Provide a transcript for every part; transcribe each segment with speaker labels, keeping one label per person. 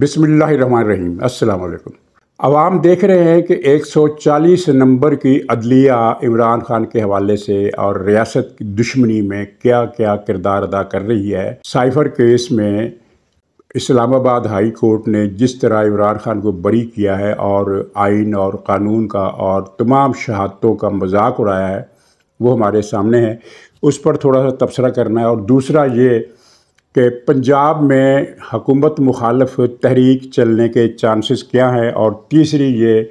Speaker 1: بسم اللہ الرحمن الرحیم السلام علیکم عوام دیکھ رہے ہیں کہ ایک سو چالیس نمبر کی عدلیہ عمران خان کے حوالے سے اور ریاست کی دشمنی میں کیا کیا کردار ادا کر رہی ہے سائفر کیس میں اسلام آباد ہائی کورٹ نے جس طرح عمران خان کو بری کیا ہے اور آئین اور قانون کا اور تمام شہادتوں کا مذاق اڑایا ہے وہ ہمارے سامنے ہے اس پر تھوڑا سا تبصرہ کرنا ہے اور دوسرا یہ کہ پنجاب میں حکومت مخالف تحریک چلنے کے چانسز کیا ہیں اور تیسری یہ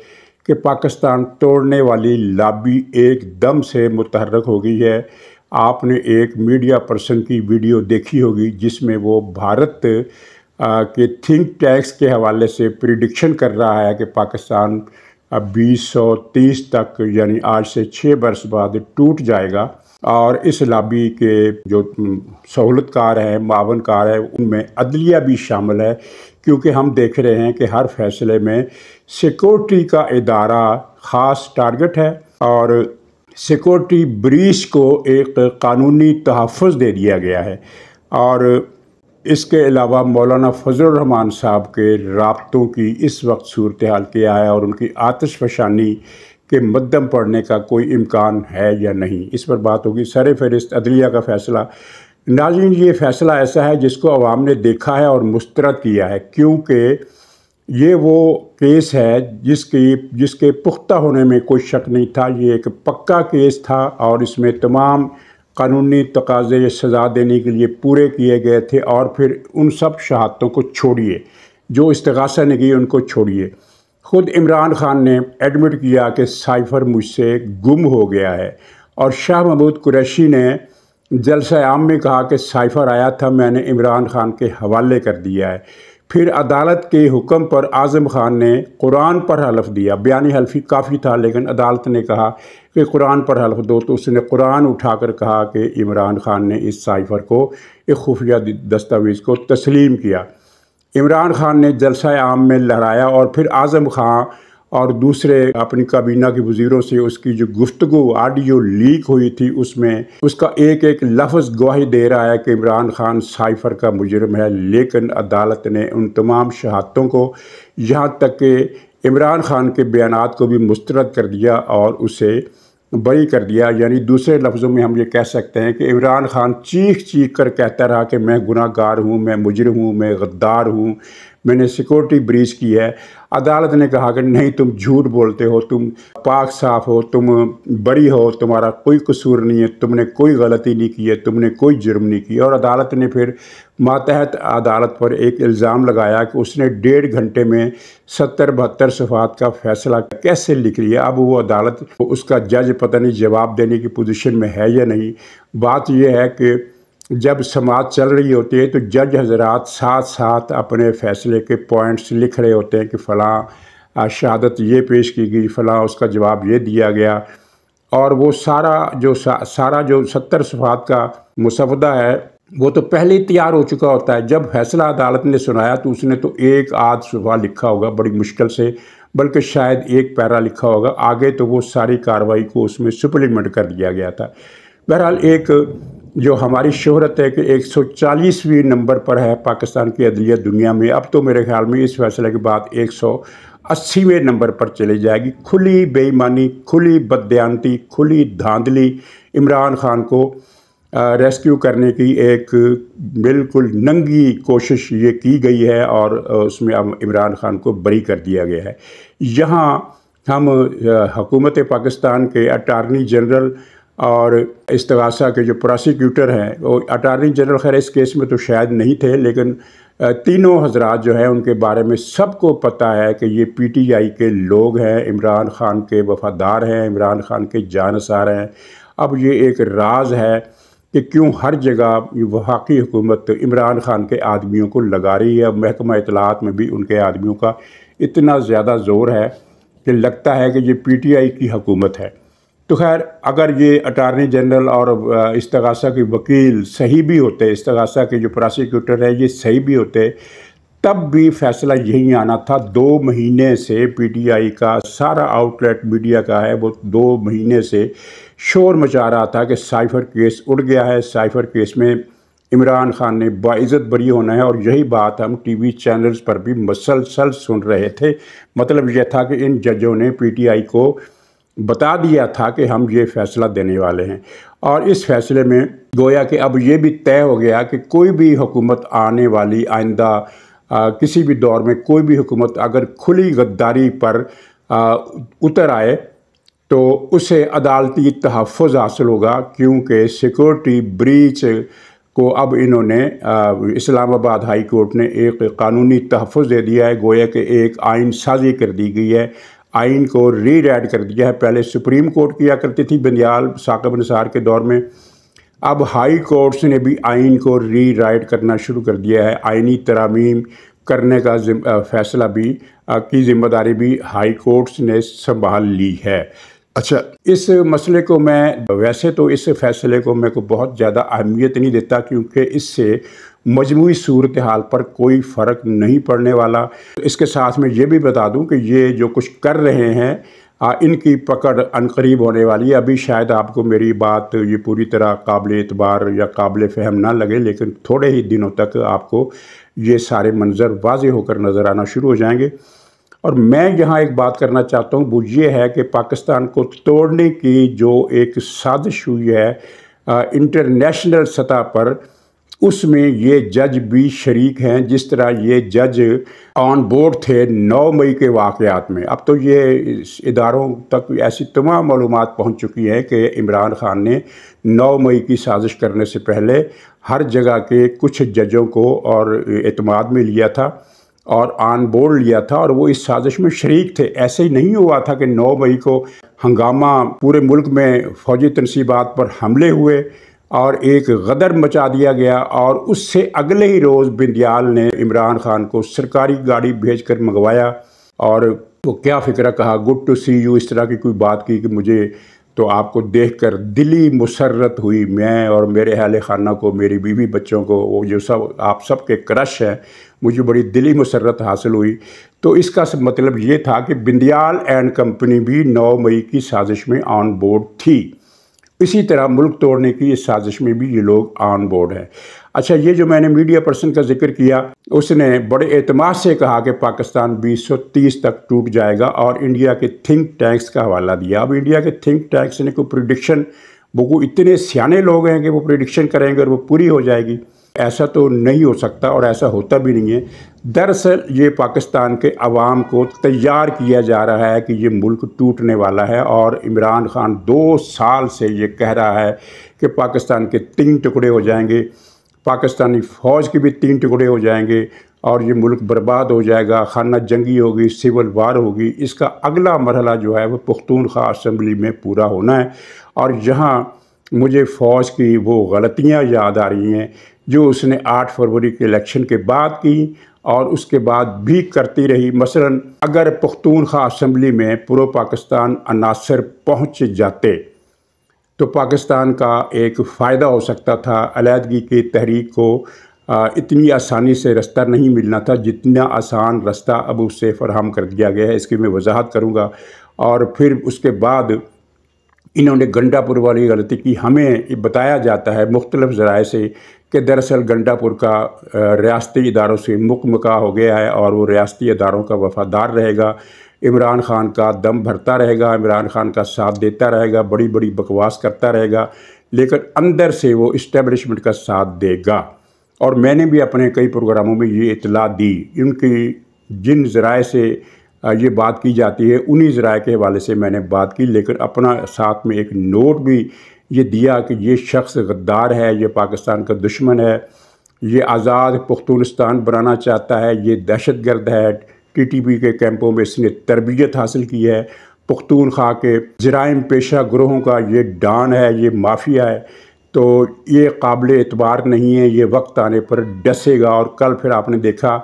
Speaker 1: کہ پاکستان توڑنے والی لابی ایک دم سے متحرک ہو گئی ہے آپ نے ایک میڈیا پرسن کی ویڈیو دیکھی ہوگی جس میں وہ بھارت کے تھنک ٹیکس کے حوالے سے پریڈکشن کر رہا ہے کہ پاکستان اب بیس سو تیس تک یعنی آج سے چھ برس بعد ٹوٹ جائے گا اور اس لابی کے جو سہولت کار ہیں معاون کار ہیں ان میں عدلیہ بھی شامل ہے کیونکہ ہم دیکھ رہے ہیں کہ ہر فیصلے میں سیکورٹی کا ادارہ خاص ٹارگٹ ہے اور سیکورٹی بریس کو ایک قانونی تحفظ دے دیا گیا ہے اور اس کے علاوہ مولانا فضل الرحمان صاحب کے رابطوں کی اس وقت صورتحال کیا ہے اور ان کی آتش فشانی کہ مدم پڑھنے کا کوئی امکان ہے یا نہیں اس پر بات ہوگی سر فہرست عدلیہ کا فیصلہ ناظرین یہ فیصلہ ایسا ہے جس کو عوام نے دیکھا ہے اور مسترد کیا ہے کیونکہ یہ وہ کیس ہے جس کی جس کے پختہ ہونے میں کوئی شک نہیں تھا یہ ایک پکا کیس تھا اور اس میں تمام قانونی تقاضے سزا دینے کے لیے پورے کیے گئے تھے اور پھر ان سب شہادتوں کو چھوڑیے جو استغاثہ نے کی ان کو چھوڑیے خود عمران خان نے ایڈمٹ کیا کہ سائفر مجھ سے گم ہو گیا ہے اور شاہ محمود قریشی نے جلسہ عام میں کہا کہ سائفر آیا تھا میں نے عمران خان کے حوالے کر دیا ہے پھر عدالت کے حکم پر اعظم خان نے قرآن پر حلف دیا بیانی حلفی کافی تھا لیکن عدالت نے کہا کہ قرآن پر حلف دو تو اس نے قرآن اٹھا کر کہا کہ عمران خان نے اس سائفر کو ایک خفیہ دستاویز کو تسلیم کیا عمران خان نے جلسہ عام میں لڑایا اور پھر اعظم خان اور دوسرے اپنی کابینہ کے وزیروں سے اس کی جو گفتگو آڈیو لیک ہوئی تھی اس میں اس کا ایک ایک لفظ گواہی دے رہا ہے کہ عمران خان سائفر کا مجرم ہے لیکن عدالت نے ان تمام شہادتوں کو یہاں تک کہ عمران خان کے بیانات کو بھی مسترد کر دیا اور اسے بری کر دیا یعنی دوسرے لفظوں میں ہم یہ کہہ سکتے ہیں کہ عمران خان چیخ چیخ کر کہتا رہا کہ میں گناہ گار ہوں میں مجرم ہوں میں غدار ہوں میں نے سیکورٹی بریچ کی ہے عدالت نے کہا کہ نہیں تم جھوٹ بولتے ہو تم پاک صاف ہو تم بڑی ہو تمہارا کوئی قصور نہیں ہے تم نے کوئی غلطی نہیں کی ہے تم نے کوئی جرم نہیں کی اور عدالت نے پھر ماتحت عدالت پر ایک الزام لگایا کہ اس نے ڈیڑھ گھنٹے میں ستر بہتر صفحات کا فیصلہ کیسے لکھ لیا اب وہ عدالت اس کا جج پتہ نہیں جواب دینے کی پوزیشن میں ہے یا نہیں بات یہ ہے کہ جب سماعت چل رہی ہوتی ہے تو جج حضرات ساتھ ساتھ اپنے فیصلے کے پوائنٹس لکھ رہے ہوتے ہیں کہ فلاں شہادت یہ پیش کی گئی فلاں اس کا جواب یہ دیا گیا اور وہ سارا جو سارا جو ستر صفحات کا مسودہ ہے وہ تو پہلے ہی تیار ہو چکا ہوتا ہے جب فیصلہ عدالت نے سنایا تو اس نے تو ایک آدھ صفحہ لکھا ہوگا بڑی مشکل سے بلکہ شاید ایک پیرا لکھا ہوگا آگے تو وہ ساری کاروائی کو اس میں سپلیمنٹ کر دیا گیا تھا بہرحال ایک جو ہماری شہرت ہے کہ ایک سو چالیسویں نمبر پر ہے پاکستان کی عدلیہ دنیا میں اب تو میرے خیال میں اس فیصلے کے بعد ایک سو اسیویں نمبر پر چلی جائے گی کھلی بے ایمانی کھلی بددیانتی کھلی دھاندلی عمران خان کو ریسکیو کرنے کی ایک بالکل ننگی کوشش یہ کی گئی ہے اور اس میں اب عمران خان کو بری کر دیا گیا ہے یہاں ہم حکومت پاکستان کے اٹارنی جنرل اور استغاثہ کے جو پراسیکیوٹر ہیں وہ اٹارنی جنرل خیر اس کیس میں تو شاید نہیں تھے لیکن تینوں حضرات جو ہیں ان کے بارے میں سب کو پتہ ہے کہ یہ پی ٹی آئی کے لوگ ہیں عمران خان کے وفادار ہیں عمران خان کے جانسار ہیں اب یہ ایک راز ہے کہ کیوں ہر جگہ وفاقی حکومت عمران خان کے آدمیوں کو لگا رہی ہے محکمہ اطلاعات میں بھی ان کے آدمیوں کا اتنا زیادہ زور ہے کہ لگتا ہے کہ یہ پی ٹی آئی کی حکومت ہے تو خیر اگر یہ اٹارنی جنرل اور استغاثہ کے وکیل صحیح بھی ہوتے استغاثہ کے جو پراسیکیوٹر ہے یہ صحیح بھی ہوتے تب بھی فیصلہ یہی آنا تھا دو مہینے سے پی ٹی آئی کا سارا آؤٹ لیٹ میڈیا کا ہے وہ دو مہینے سے شور مچا رہا تھا کہ سائفر کیس اڑ گیا ہے سائفر کیس میں عمران خان نے باعزت بری ہونا ہے اور یہی بات ہم ٹی وی چینلز پر بھی مسلسل سن رہے تھے مطلب یہ تھا کہ ان ججوں نے پی ٹی آئی کو بتا دیا تھا کہ ہم یہ فیصلہ دینے والے ہیں اور اس فیصلے میں گویا کہ اب یہ بھی طے ہو گیا کہ کوئی بھی حکومت آنے والی آئندہ کسی بھی دور میں کوئی بھی حکومت اگر کھلی غداری پر اتر آئے تو اسے عدالتی تحفظ حاصل ہوگا کیونکہ سیکورٹی بریچ کو اب انہوں نے اسلام آباد ہائی کورٹ نے ایک قانونی تحفظ دے دیا ہے گویا کہ ایک آئین سازی کر دی گئی ہے آئین کو ری ریڈ کر دیا ہے پہلے سپریم کورٹ کیا کرتی تھی بندیال ثاقب نصار کے دور میں اب ہائی کورٹس نے بھی آئین کو ری رائٹ کرنا شروع کر دیا ہے آئینی ترامیم کرنے کا فیصلہ بھی کی ذمہ داری بھی ہائی کورٹس نے سنبھال لی ہے اچھا اس مسئلے کو میں ویسے تو اس فیصلے کو میں کو بہت زیادہ اہمیت نہیں دیتا کیونکہ اس سے مجموعی صورتحال پر کوئی فرق نہیں پڑنے والا اس کے ساتھ میں یہ بھی بتا دوں کہ یہ جو کچھ کر رہے ہیں ان کی پکڑ عنقریب ہونے والی ہے ابھی شاید آپ کو میری بات یہ پوری طرح قابل اعتبار یا قابل فہم نہ لگے لیکن تھوڑے ہی دنوں تک آپ کو یہ سارے منظر واضح ہو کر نظر آنا شروع ہو جائیں گے اور میں یہاں ایک بات کرنا چاہتا ہوں وہ یہ ہے کہ پاکستان کو توڑنے کی جو ایک سازش ہوئی ہے انٹرنیشنل سطح پر اس میں یہ جج بھی شریک ہیں جس طرح یہ جج آن بورڈ تھے نو مئی کے واقعات میں اب تو یہ اداروں تک ایسی تمام معلومات پہنچ چکی ہیں کہ عمران خان نے نو مئی کی سازش کرنے سے پہلے ہر جگہ کے کچھ ججوں کو اور اعتماد میں لیا تھا اور آن بورڈ لیا تھا اور وہ اس سازش میں شریک تھے ایسے ہی نہیں ہوا تھا کہ نو مئی کو ہنگامہ پورے ملک میں فوجی تنصیبات پر حملے ہوئے اور ایک غدر مچا دیا گیا اور اس سے اگلے ہی روز بندیال نے عمران خان کو سرکاری گاڑی بھیج کر منگوایا اور تو کیا فکرہ کہا گڈ ٹو سی یو اس طرح کی کوئی بات کی کہ مجھے تو آپ کو دیکھ کر دلی مسرت ہوئی میں اور میرے اہل خانہ کو میری بیوی بچوں کو وہ جو سب آپ سب کے کرش ہیں مجھے بڑی دلی مسرت حاصل ہوئی تو اس کا مطلب یہ تھا کہ بندیال اینڈ کمپنی بھی نو مئی کی سازش میں آن بورڈ تھی اسی طرح ملک توڑنے کی اس سازش میں بھی یہ لوگ آن بورڈ ہیں اچھا یہ جو میں نے میڈیا پرسن کا ذکر کیا اس نے بڑے اعتماد سے کہا کہ پاکستان بیس سو تیس تک ٹوٹ جائے گا اور انڈیا کے تھنک ٹینکس کا حوالہ دیا اب انڈیا کے تھنک ٹینکس نے کوئی پریڈکشن وہ اتنے سیانے لوگ ہیں کہ وہ پریڈکشن کریں گے اور وہ پوری ہو جائے گی ایسا تو نہیں ہو سکتا اور ایسا ہوتا بھی نہیں ہے دراصل یہ پاکستان کے عوام کو تیار کیا جا رہا ہے کہ یہ ملک ٹوٹنے والا ہے اور عمران خان دو سال سے یہ کہہ رہا ہے کہ پاکستان کے تین ٹکڑے ہو جائیں گے پاکستانی فوج کے بھی تین ٹکڑے ہو جائیں گے اور یہ ملک برباد ہو جائے گا خانہ جنگی ہوگی سول وار ہوگی اس کا اگلا مرحلہ جو ہے وہ پختونخوا اسمبلی میں پورا ہونا ہے اور یہاں مجھے فوج کی وہ غلطیاں یاد آ رہی ہیں جو اس نے آٹھ فروری کے الیکشن کے بعد کی اور اس کے بعد بھی کرتی رہی مثلا اگر پختونخوا اسمبلی میں پرو پاکستان عناصر پہنچ جاتے تو پاکستان کا ایک فائدہ ہو سکتا تھا علیحدگی کی تحریک کو اتنی آسانی سے رستہ نہیں ملنا تھا جتنا آسان رستہ اب اسے فراہم کر دیا گیا ہے اس کی میں وضاحت کروں گا اور پھر اس کے بعد انہوں نے گنڈا پور والی غلطی کی ہمیں بتایا جاتا ہے مختلف ذرائع سے کہ دراصل گنڈا پور کا ریاستی اداروں سے مکمکا ہو گیا ہے اور وہ ریاستی اداروں کا وفادار رہے گا عمران خان کا دم بھرتا رہے گا عمران خان کا ساتھ دیتا رہے گا بڑی بڑی بکواس کرتا رہے گا لیکن اندر سے وہ اسٹیبلشمنٹ کا ساتھ دے گا اور میں نے بھی اپنے کئی پروگراموں میں یہ اطلاع دی ان کی جن ذرائع سے یہ بات کی جاتی ہے انہی ذرائع کے حوالے سے میں نے بات کی لیکن اپنا ساتھ میں ایک نوٹ بھی یہ دیا کہ یہ شخص غدار ہے یہ پاکستان کا دشمن ہے یہ آزاد پختونستان بنانا چاہتا ہے یہ دہشت گرد ہے ٹی ٹی بی کے کیمپوں میں اس نے تربیت حاصل کی ہے پختون خواہ کے جرائم پیشہ گروہوں کا یہ ڈان ہے یہ مافیا ہے تو یہ قابل اعتبار نہیں ہے یہ وقت آنے پر ڈسے گا اور کل پھر آپ نے دیکھا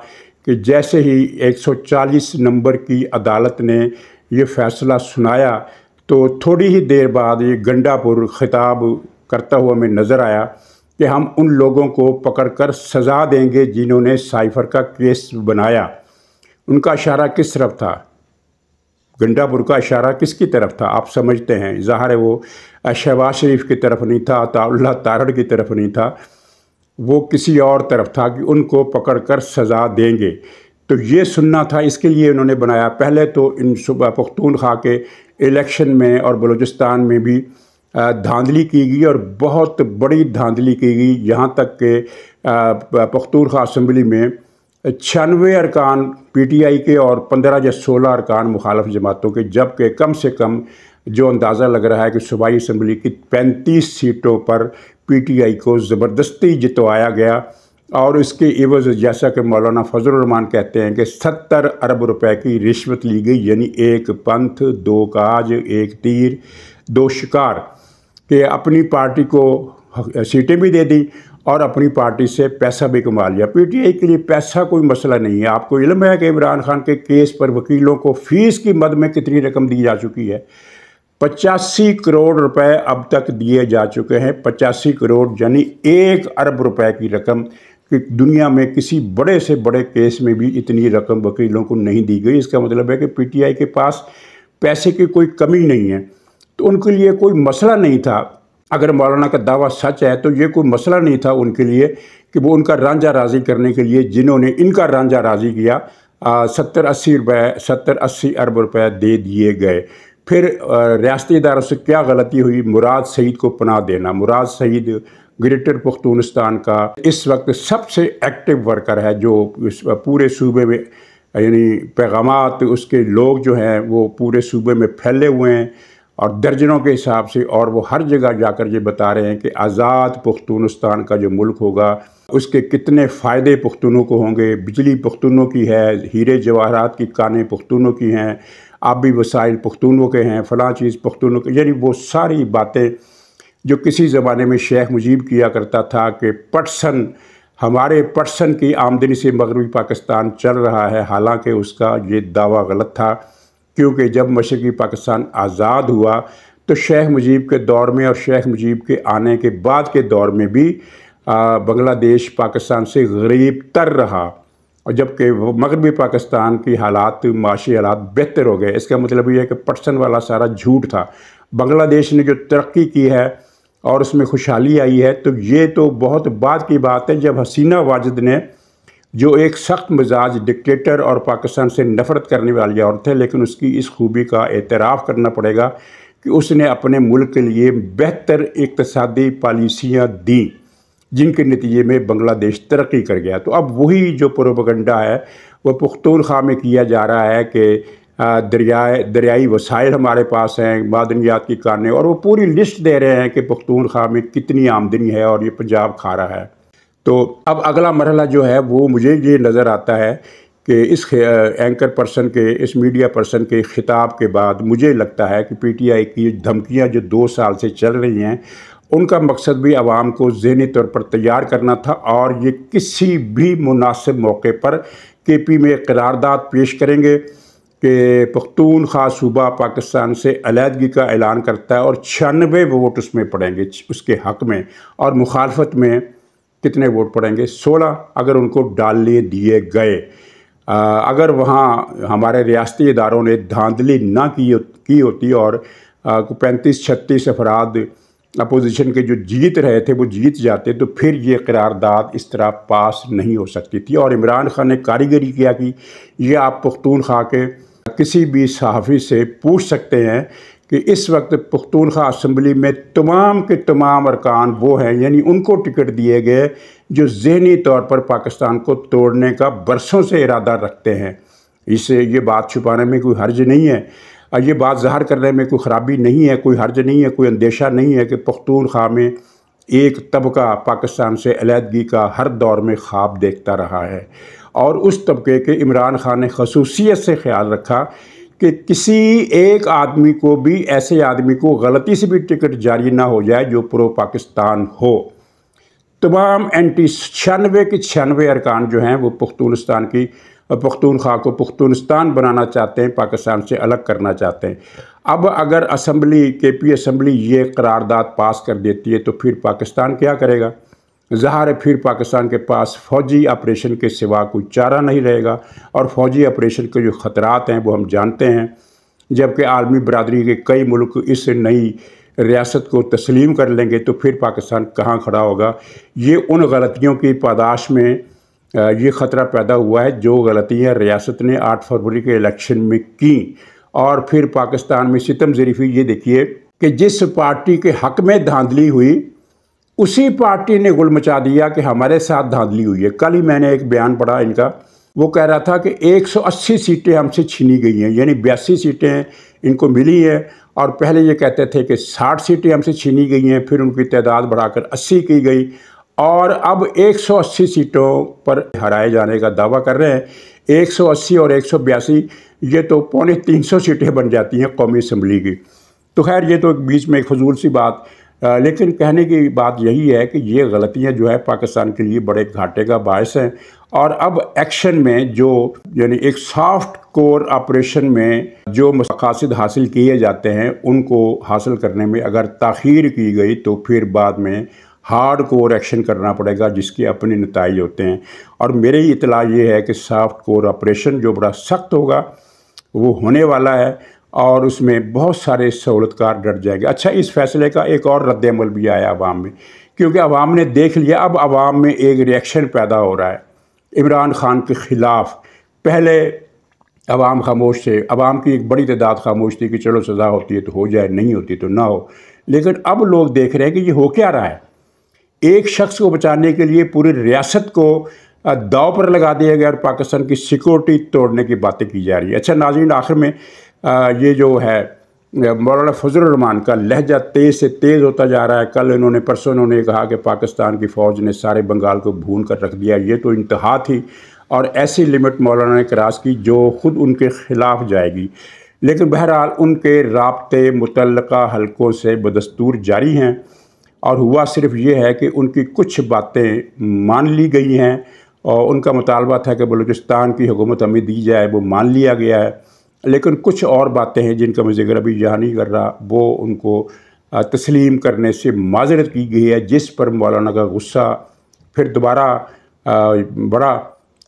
Speaker 1: کہ جیسے ہی ایک سو چالیس نمبر کی عدالت نے یہ فیصلہ سنایا تو تھوڑی ہی دیر بعد یہ گنڈا پور خطاب کرتا ہوا ہمیں نظر آیا کہ ہم ان لوگوں کو پکڑ کر سزا دیں گے جنہوں نے سائفر کا کیس بنایا ان کا اشارہ کس طرف تھا گنڈا پور کا اشارہ کس کی طرف تھا آپ سمجھتے ہیں ظاہر ہے وہ شہباز شریف کی طرف نہیں تھا عطا اللہ تارڑ کی طرف نہیں تھا وہ کسی اور طرف تھا کہ ان کو پکڑ کر سزا دیں گے تو یہ سننا تھا اس کے لیے انہوں نے بنایا پہلے تو ان صبح پختونخوا کے الیکشن میں اور بلوچستان میں بھی دھاندلی کی گئی اور بہت بڑی دھاندلی کی گئی یہاں تک کہ پختونخوا اسمبلی میں چھیانوے ارکان پی ٹی آئی کے اور پندرہ یا سولہ ارکان مخالف جماعتوں کے جبکہ کم سے کم جو اندازہ لگ رہا ہے کہ صوبائی اسمبلی کی پینتیس سیٹوں پر پی ٹی آئی کو زبردستی جتوایا گیا اور اس کے عوض جیسا کہ مولانا فضل الرحمان کہتے ہیں کہ ستر ارب روپے کی رشوت لی گئی یعنی ایک پنتھ دو کاج ایک تیر دو شکار کہ اپنی پارٹی کو سیٹیں بھی دے دیں اور اپنی پارٹی سے پیسہ بھی کما لیا پی ٹی آئی کے لیے پیسہ کوئی مسئلہ نہیں ہے آپ کو علم ہے کہ عمران خان کے کیس پر وکیلوں کو فیس کی مد میں کتنی رقم دی جا چکی ہے پچاسی کروڑ روپے اب تک دیے جا چکے ہیں پچاسی کروڑ یعنی ایک ارب روپے کی رقم کہ دنیا میں کسی بڑے سے بڑے کیس میں بھی اتنی رقم وکیلوں کو نہیں دی گئی اس کا مطلب ہے کہ پی ٹی آئی کے پاس پیسے کی کوئی کمی نہیں ہے تو ان کے لیے کوئی مسئلہ نہیں تھا اگر مولانا کا دعویٰ سچ ہے تو یہ کوئی مسئلہ نہیں تھا ان کے لیے کہ وہ ان کا رانجہ راضی کرنے کے لیے جنہوں نے ان کا رانجہ راضی کیا ستر اسی روپے ستر اسی ارب روپے دے دیے گئے پھر ریاستی اداروں سے کیا غلطی ہوئی مراد سعید کو پناہ دینا مراد سعید گریٹر پختونستان کا اس وقت سب سے ایکٹیو ورکر ہے جو پورے صوبے میں یعنی پیغامات اس کے لوگ جو ہیں وہ پورے صوبے میں پھیلے ہوئے ہیں اور درجنوں کے حساب سے اور وہ ہر جگہ جا کر یہ بتا رہے ہیں کہ آزاد پختونستان کا جو ملک ہوگا اس کے کتنے فائدے پختونوں کو ہوں گے بجلی پختونوں کی ہے ہیرے جواہرات کی کانیں پختونوں کی ہیں آبی وسائل پختونوں کے ہیں فلاں چیز پختونوں کے یعنی وہ ساری باتیں جو کسی زمانے میں شیخ مجیب کیا کرتا تھا کہ پٹسن ہمارے پٹسن کی آمدنی سے مغربی پاکستان چل رہا ہے حالانکہ اس کا یہ دعویٰ غلط تھا کیونکہ جب مشرقی پاکستان آزاد ہوا تو شیخ مجیب کے دور میں اور شیخ مجیب کے آنے کے بعد کے دور میں بھی بنگلہ دیش پاکستان سے غریب تر رہا اور جب کہ مغربی پاکستان کی حالات معاشی حالات بہتر ہو گئے اس کا مطلب یہ ہے کہ پٹسن والا سارا جھوٹ تھا بنگلہ دیش نے جو ترقی کی ہے اور اس میں خوشحالی آئی ہے تو یہ تو بہت بعد کی بات ہے جب حسینہ واجد نے جو ایک سخت مزاج ڈکٹیٹر اور پاکستان سے نفرت کرنے والی ہے لیکن اس کی اس خوبی کا اعتراف کرنا پڑے گا کہ اس نے اپنے ملک کے لیے بہتر اقتصادی پالیسیاں دیں جن کے نتیجے میں بنگلہ دیش ترقی کر گیا تو اب وہی جو پروپگنڈا ہے وہ پختونخوا میں کیا جا رہا ہے کہ دریائے دریائی وسائل ہمارے پاس ہیں معدنیات کی کارنے اور وہ پوری لسٹ دے رہے ہیں کہ پختونخوا میں کتنی آمدنی ہے اور یہ پنجاب کھا رہا ہے تو اب اگلا مرحلہ جو ہے وہ مجھے یہ نظر آتا ہے کہ اس اینکر پرسن کے اس میڈیا پرسن کے خطاب کے بعد مجھے لگتا ہے کہ پی ٹی آئی کی دھمکیاں جو دو سال سے چل رہی ہیں ان کا مقصد بھی عوام کو ذہنی طور پر تیار کرنا تھا اور یہ کسی بھی مناسب موقع پر کے پی میں قرارداد پیش کریں گے کہ پختون خاص صوبہ پاکستان سے علیحدگی کا اعلان کرتا ہے اور چھیانوے ووٹ اس میں پڑیں گے اس کے حق میں اور مخالفت میں کتنے ووٹ پڑیں گے سولہ اگر ان کو ڈالنے دیے گئے اگر وہاں ہمارے ریاستی اداروں نے دھاندلی نہ کی ہوتی اور پینتیس چھتیس افراد اپوزیشن کے جو جیت رہے تھے وہ جیت جاتے تو پھر یہ قرارداد اس طرح پاس نہیں ہو سکتی تھی اور عمران خان نے کاریگری کیا کہ یہ آپ پختونخوا کے کسی بھی صحافی سے پوچھ سکتے ہیں کہ اس وقت پختونخوا اسمبلی میں تمام کے تمام ارکان وہ ہیں یعنی ان کو ٹکٹ دیے گئے جو ذہنی طور پر پاکستان کو توڑنے کا برسوں سے ارادہ رکھتے ہیں اسے یہ بات چھپانے میں کوئی حرج نہیں ہے اور یہ بات ظاہر کرنے میں کوئی خرابی نہیں ہے کوئی حرج نہیں ہے کوئی اندیشہ نہیں ہے کہ پختونخوا میں ایک طبقہ پاکستان سے علیحدگی کا ہر دور میں خواب دیکھتا رہا ہے اور اس طبقے کے عمران خان نے خصوصیت سے خیال رکھا کہ کسی ایک آدمی کو بھی ایسے آدمی کو غلطی سے بھی ٹکٹ جاری نہ ہو جائے جو پرو پاکستان ہو تمام اینٹی چھیانوے کے چھیانوے ارکان جو ہیں وہ پختونستان کی پختونخوا کو پختونستان بنانا چاہتے ہیں پاکستان سے الگ کرنا چاہتے ہیں اب اگر اسمبلی کے پی اسمبلی یہ قرارداد پاس کر دیتی ہے تو پھر پاکستان کیا کرے گا ظاہر ہے پھر پاکستان کے پاس فوجی آپریشن کے سوا کوئی چارہ نہیں رہے گا اور فوجی آپریشن کے جو خطرات ہیں وہ ہم جانتے ہیں جبکہ عالمی برادری کے کئی ملک اس نئی ریاست کو تسلیم کر لیں گے تو پھر پاکستان کہاں کھڑا ہوگا یہ ان غلطیوں کی پاداش میں یہ خطرہ پیدا ہوا ہے جو غلطیاں ریاست نے آٹھ فروری کے الیکشن میں کیں اور پھر پاکستان میں ستم ظریفی یہ دیکھیے کہ جس پارٹی کے حق میں دھاندلی ہوئی اسی پارٹی نے گل مچا دیا کہ ہمارے ساتھ دھاندلی ہوئی ہے کل ہی میں نے ایک بیان پڑھا ان کا وہ کہہ رہا تھا کہ ایک سو اسی سیٹیں ہم سے چھینی گئی ہیں یعنی بیاسی سیٹیں ان کو ملی ہیں اور پہلے یہ کہتے تھے کہ ساٹھ سیٹیں ہم سے چھینی گئی ہیں پھر ان کی تعداد بڑھا کر اسی کی گئی اور اب ایک سو اسی سیٹوں پر ہرائے جانے کا دعویٰ کر رہے ہیں ایک سو اسی اور ایک سو بیاسی یہ تو پونے تین سو سیٹیں بن جاتی ہیں قومی اسمبلی کی تو خیر یہ تو بیچ میں ایک فضول سی بات لیکن کہنے کی بات یہی ہے کہ یہ غلطیاں جو ہے پاکستان کے لیے بڑے گھاٹے کا باعث ہیں اور اب ایکشن میں جو یعنی ایک سافٹ کور آپریشن میں جو مقاصد حاصل کیے جاتے ہیں ان کو حاصل کرنے میں اگر تاخیر کی گئی تو پھر بعد میں ہارڈ کور ایکشن کرنا پڑے گا جس کے اپنے نتائج ہوتے ہیں اور ہی اطلاع یہ ہے کہ سافٹ کور آپریشن جو بڑا سخت ہوگا وہ ہونے والا ہے اور اس میں بہت سارے سہولت کار جائے گا اچھا اس فیصلے کا ایک اور رد عمل بھی آیا عوام میں کیونکہ عوام نے دیکھ لیا اب عوام میں ایک ریاکشن پیدا ہو رہا ہے عمران خان کے خلاف پہلے عوام خاموش تھے عوام کی ایک بڑی تعداد خاموش تھی کہ چلو سزا ہوتی ہے تو ہو جائے نہیں ہوتی تو نہ ہو لیکن اب لوگ دیکھ رہے ہیں کہ یہ ہو کیا رہا ہے ایک شخص کو بچانے کے لیے پوری ریاست کو داؤ پر لگا دیا گیا اور پاکستان کی سیکورٹی توڑنے کی باتیں کی جا رہی ہے اچھا ناظرین آخر میں یہ جو ہے مولانا فضل الرحمان کا لہجہ تیز سے تیز ہوتا جا رہا ہے کل انہوں نے پرسوں انہوں نے کہا کہ پاکستان کی فوج نے سارے بنگال کو بھون کر رکھ دیا یہ تو انتہا تھی اور ایسی لمٹ مولانا نے کراس کی جو خود ان کے خلاف جائے گی لیکن بہرحال ان کے رابطے متعلقہ حلقوں سے بدستور جاری ہیں اور ہوا صرف یہ ہے کہ ان کی کچھ باتیں مان لی گئی ہیں اور ان کا مطالبہ تھا کہ بلوچستان کی حکومت ہمیں دی جائے وہ مان لیا گیا ہے لیکن کچھ اور باتیں ہیں جن کا میں ذکر ابھی جہاں نہیں کر رہا وہ ان کو تسلیم کرنے سے معذرت کی گئی ہے جس پر مولانا کا غصہ پھر دوبارہ بڑھا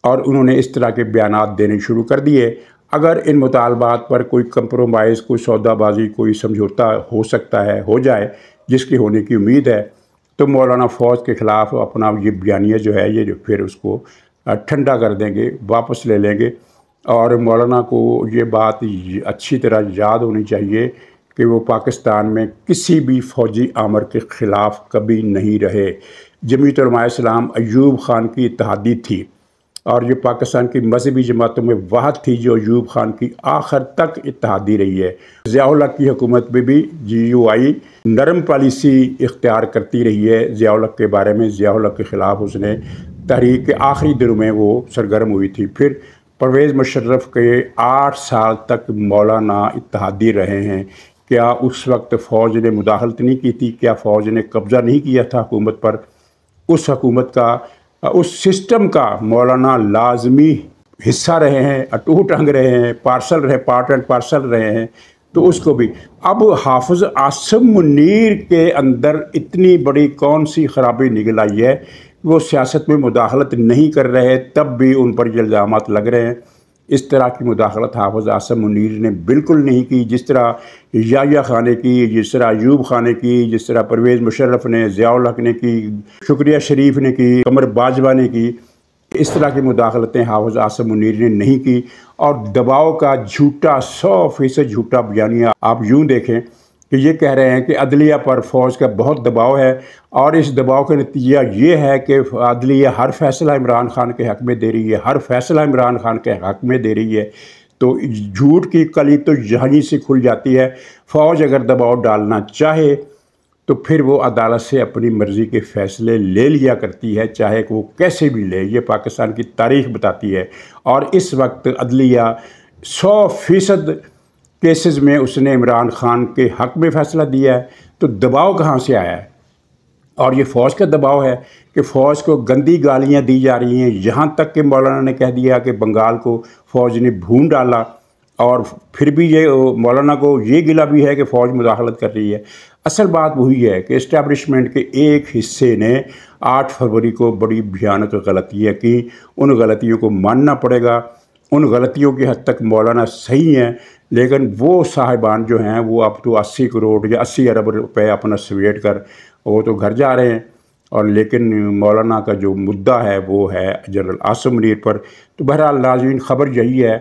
Speaker 1: اور انہوں نے اس طرح کے بیانات دینے شروع کر دیے اگر ان مطالبات پر کوئی کمپرومائز کوئی سودا بازی کوئی سمجھوتا ہو سکتا ہے ہو جائے جس کی ہونے کی امید ہے تو مولانا فوج کے خلاف اپنا یہ بیانیہ جو ہے یہ جو پھر اس کو ٹھنڈا کر دیں گے واپس لے لیں گے اور مولانا کو یہ بات اچھی طرح یاد ہونی چاہیے کہ وہ پاکستان میں کسی بھی فوجی آمر کے خلاف کبھی نہیں رہے جمعیت علماء السلام ایوب خان کی اتحادی تھی اور یہ پاکستان کی مذہبی جماعتوں میں واحد تھی جو ایوب خان کی آخر تک اتحادی رہی ہے ضیاء اللہ کی حکومت میں بھی جی یو آئی نرم پالیسی اختیار کرتی رہی ہے ضیاء اللہ کے بارے میں ضیاء اللہ کے خلاف اس نے تحریک کے آخری دنوں میں وہ سرگرم ہوئی تھی پھر پرویز مشرف کے آٹھ سال تک مولانا اتحادی رہے ہیں کیا اس وقت فوج نے مداخلت نہیں کی تھی کیا فوج نے قبضہ نہیں کیا تھا حکومت پر اس حکومت کا اس سسٹم کا مولانا لازمی حصہ رہے ہیں اٹو انگ رہے ہیں پارسل رہے پارٹ اینڈ پارسل رہے ہیں تو اس کو بھی اب حافظ عاصم منیر کے اندر اتنی بڑی کون سی خرابی نگل آئی ہے وہ سیاست میں مداخلت نہیں کر رہے تب بھی ان پر الزامات لگ رہے ہیں اس طرح کی مداخلت حافظ آسم منیر نے بالکل نہیں کی جس طرح یایا خان نے کی جس طرح ایوب خان نے کی جس طرح پرویز مشرف نے ضیاء الحق نے کی شکریہ شریف نے کی قمر باجوہ نے کی اس طرح کی مداخلتیں حافظ آسم منیر نے نہیں کی اور دباؤ کا جھوٹا سو فیصد جھوٹا بیانیہ آپ یوں دیکھیں کہ یہ کہہ رہے ہیں کہ عدلیہ پر فوج کا بہت دباؤ ہے اور اس دباؤ کا نتیجہ یہ ہے کہ عدلیہ ہر فیصلہ عمران خان کے حق میں دے رہی ہے ہر فیصلہ عمران خان کے حق میں دے رہی ہے تو جھوٹ کی کلی تو یہیں سے کھل جاتی ہے فوج اگر دباؤ ڈالنا چاہے تو پھر وہ عدالت سے اپنی مرضی کے فیصلے لے لیا کرتی ہے چاہے کہ وہ کیسے بھی لے یہ پاکستان کی تاریخ بتاتی ہے اور اس وقت عدلیہ سو فیصد کیسز میں اس نے عمران خان کے حق میں فیصلہ دیا ہے تو دباؤ کہاں سے آیا ہے اور یہ فوج کا دباؤ ہے کہ فوج کو گندی گالیاں دی جا رہی ہیں یہاں تک کہ مولانا نے کہہ دیا کہ بنگال کو فوج نے بھون ڈالا اور پھر بھی یہ مولانا کو یہ گلہ بھی ہے کہ فوج مداخلت کر رہی ہے اصل بات وہی ہے کہ اسٹیبلشمنٹ کے ایک حصے نے آٹھ فروری کو بڑی بھیانت غلطیاں کی ان غلطیوں کو ماننا پڑے گا ان غلطیوں کی حد تک مولانا صحیح ہیں لیکن وہ صاحبان جو ہیں وہ اب تو اسی کروڑ یا اسی ارب روپے اپنا سویٹ کر وہ تو گھر جا رہے ہیں اور لیکن مولانا کا جو مدعا ہے وہ ہے جنرل آسم میر پر تو بہرحال ناظرین خبر یہی ہے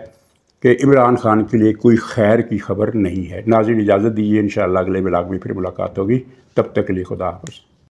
Speaker 1: کہ عمران خان کے لیے کوئی خیر کی خبر نہیں ہے ناظرین اجازت دیجیے انشاءاللہ اگلے بلاک میں پھر ملاقات ہوگی تب تک لیے خدا حافظ